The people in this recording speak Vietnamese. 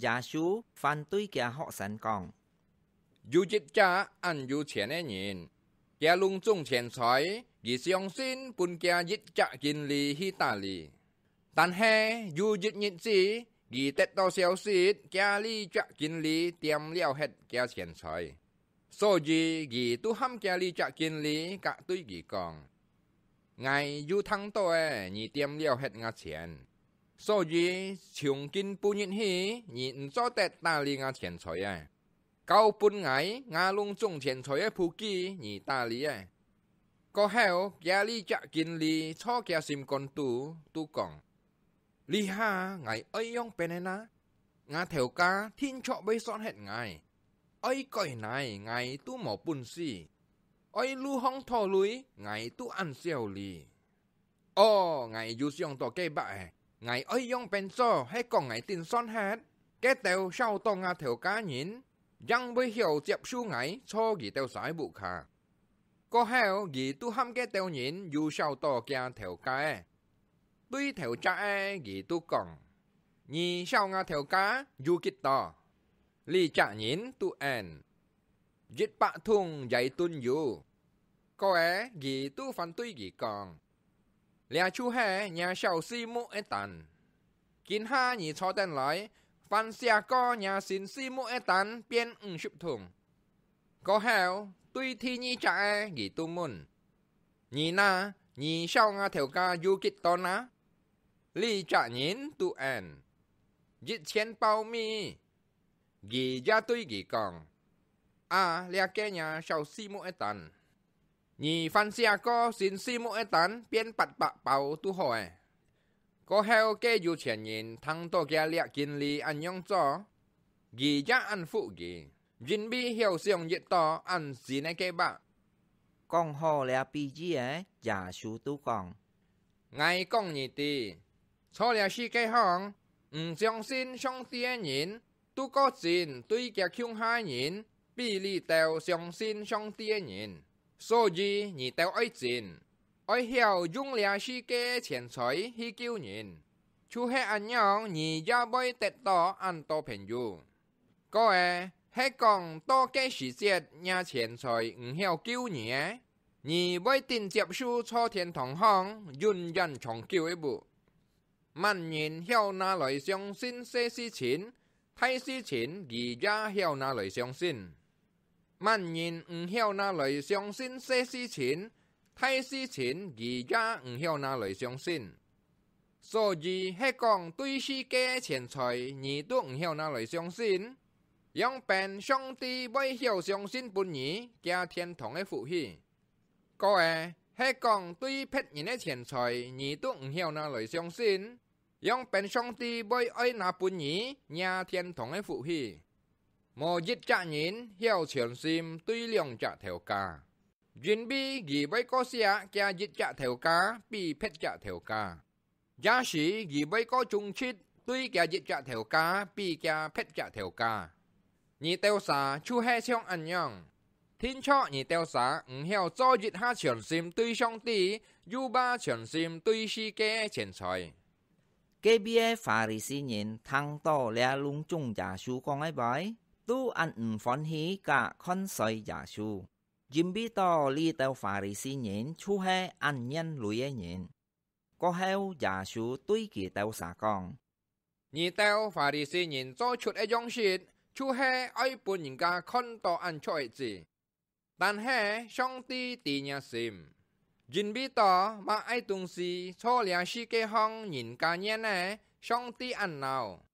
耶穌反對嘅學生講：有一家很有錢嘅人，佢攏種錢財，而相信搬家一家經理去打理。但係有一日子，佢得到消息，家裏家經理點了 hết 嘅錢財，所以佢都喊家裏家經理甲對佢講：我有貪多誒，你點了 hết 嘅錢。所以上进不认许，你唔做得大理嘅钱财啊！高本矮我拢种钱财嘅普及，你大理啊！过后家里只经理初家心肝肚都讲，你下我爱用变啦，我头家天错未算系我，爱改奶我都冇本事，爱路行拖累我都按笑你，哦，我要上到几百。ngài ơi yong bên so hay còn ngài tin son hát cái tàu sau to à theo cá nhìn rằng với hiểu tiếp su ngài cho gì tàu sải bụ khả có heo gì tu ham cái tàu nhìn dù sau to kia theo cá tuy theo cha e, gì tu còn nhì sau ngà theo cá dù kít to li chả nhìn tu en dứt bạ thùng dạy tuân dù có é e, gì tu phản tuy gì còn 俩出海让小师母一等，今下你坐等来，番石哥让新师母一等变五十桶。过后对天二只二都门，你那你小阿条家有几多呢？李家人都安，一千包米，二家对二讲，啊，俩家人小师母一等。你放下个新事物一旦变八百包都好诶。过后嘅有钱人通多嘅掠经理安样做，而家安富嘅，人比后上越多，安是呢嘅吧？讲好了毕业诶，耶稣都讲，爱讲你啲，错了世界行，唔相信上帝嘅人，都个真对嘅穷下人，比你都相信上帝嘅人。所以你都愛錢，愛曉用了世界錢財去救人，就係咁樣你也會得到很多朋友。個誒，係講多嘅時節，拿錢財唔曉救人，你會定接受初天堂行，永遠長久一步。萬人曉拿來相信些事情，睇事情而也曉拿來相信。万人唔晓哪来相信，些事情，太事情，而家唔晓哪来相信。所以黑讲对自己钱财你都唔晓哪来相信，用平上帝不晓相信半二，加天堂的福气。各位黑讲对别人的钱财你都唔晓哪来相信，用平上帝不爱那半二，加天堂的福气。Mò dịch chạ nhìn hiểu chiếm sim tuy liông chạ theo ca. Duyên bi ghi bấy có xìa kia dịch chạ theo ca, bi phết chạ theo ca. Giá sĩ ghi bấy có chung chít, tuy kia dịch chạ theo ca, bi kia phết chạ theo ca. Nhị tiêu xá, chú hẹ xong ăn nhong. Thiên cho nhị tiêu xá, ứng hiệu cho dịch ha chiếm sim tuy xong tí, dù ba chiếm sim tuy si kê chèn xoay. Kê bia phà rì xì nhìn thăng to lea lung chung giả chú con ấy bái tu ăn ừm phón hí cả con sợi giả su. Jim bi to li nhện chú hê ăn nhân lùi e nhện. Có heo giả su tuy kỳ tàu xả con. Nhi tàu phà nhện cho chút ế e dòng xịt, chú hê ai bùn nhìn con to ăn cho ế gì. Tàn hê xong ti tì nhà xìm. Jin mà ai tung si cho lia si kê hong nhìn cả nhé nè, xong ti ăn nào.